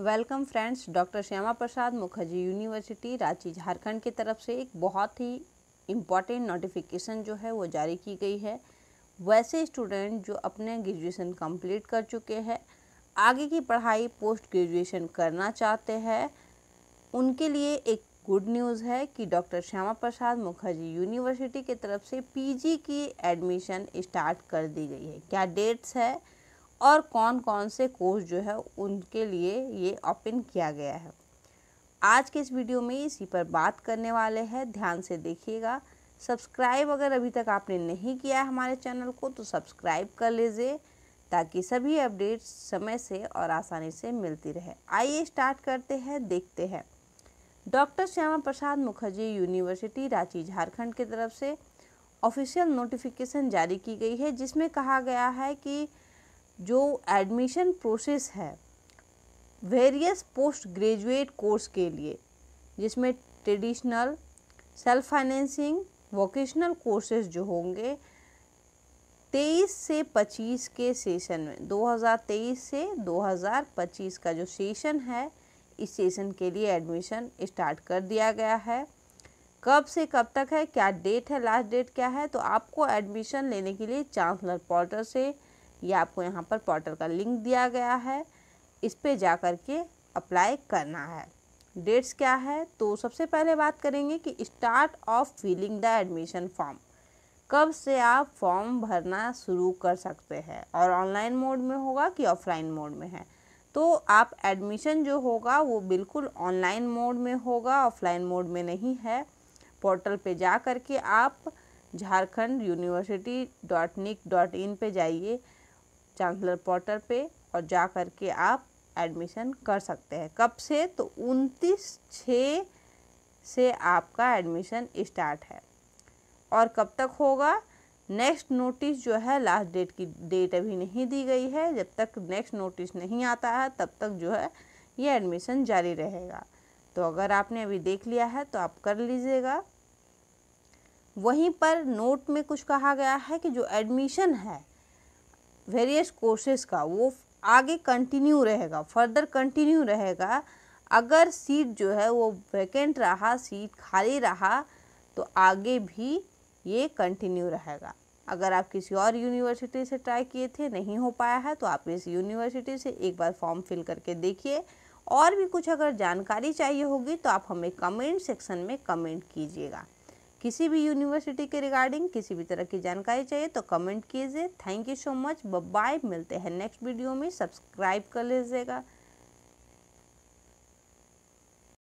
welcome friends doctor Shyama Prasad Mukherjee university Ranchi Jharkhand की तरफ से एक बहुत ही इम्पॉर्टेंट नोटिफिकेशन जो है वो जारी की गई है वैसे स्टूडेंट जो अपने ग्रेजुएशन कंप्लीट कर चुके हैं आगे की पढ़ाई पोस्ट ग्रेजुएशन करना चाहते हैं उनके लिए एक गुड न्यूज़ है कि डॉक्टर श्यामा प्रसाद मुखर्जी यूनिवर्सिटी की तरफ से पी की एडमिशन इस्टार्ट कर दी गई है क्या डेट्स है और कौन कौन से कोर्स जो है उनके लिए ये ओपन किया गया है आज के इस वीडियो में इसी पर बात करने वाले हैं ध्यान से देखिएगा सब्सक्राइब अगर अभी तक आपने नहीं किया है हमारे चैनल को तो सब्सक्राइब कर लीजिए ताकि सभी अपडेट्स समय से और आसानी से मिलती रहे आइए स्टार्ट करते हैं देखते हैं डॉक्टर श्यामा प्रसाद मुखर्जी यूनिवर्सिटी रांची झारखंड की तरफ से ऑफिशियल नोटिफिकेशन जारी की गई है जिसमें कहा गया है कि जो एडमिशन प्रोसेस है वेरियस पोस्ट ग्रेजुएट कोर्स के लिए जिसमें traditional self financing vocational courses जो होंगे 23 से 25 के सेशन में 2023 से 2025 का जो सेशन है इस सेशन के लिए एडमिशन स्टार्ट कर दिया गया है कब से कब तक है क्या डेट है लास्ट डेट क्या है तो आपको एडमिशन लेने के लिए चांसलर पोर्टल से या आपको यहाँ पर पोर्टल का लिंक दिया गया है इस पर जा कर के अप्लाई करना है डेट्स क्या है तो सबसे पहले बात करेंगे कि start of filling the admission form कब से आप फॉर्म भरना शुरू कर सकते हैं और ऑनलाइन मोड में होगा कि ऑफलाइन मोड में है तो आप एडमिशन जो होगा वो बिल्कुल ऑनलाइन मोड में होगा ऑफलाइन मोड में नहीं है पोर्टल पे जा कर के आप Jharkhand university dot nic dot in पर जाइए चांसलर पोर्टल पे और जा कर के आप एडमिशन कर सकते हैं कब से तो उनतीस छः से आपका एडमिशन स्टार्ट है और कब तक होगा नेक्स्ट नोटिस जो है लास्ट डेट की डेट अभी नहीं दी गई है जब तक नेक्स्ट नोटिस नहीं आता है तब तक जो है ये एडमिशन जारी रहेगा तो अगर आपने अभी देख लिया है तो आप कर लीजिएगा वहीं पर नोट में कुछ कहा गया है कि जो एडमिशन है वेरियस कोर्सेज का वो आगे कंटिन्यू रहेगा फर्दर कंटिन्यू रहेगा अगर सीट जो है वो वैकेंट रहा सीट खाली रहा तो आगे भी ये कंटिन्यू रहेगा अगर आप किसी और यूनिवर्सिटी से ट्राई किए थे नहीं हो पाया है तो आप इस यूनिवर्सिटी से एक बार फॉर्म फिल करके देखिए और भी कुछ अगर जानकारी चाहिए होगी तो आप हमें कमेंट सेक्शन में कमेंट कीजिएगा किसी भी यूनिवर्सिटी के रिगार्डिंग किसी भी तरह की जानकारी चाहिए तो कमेंट कीजिए thank you so much bye मिलते हैं नेक्स्ट वीडियो में सब्सक्राइब कर लीजिएगा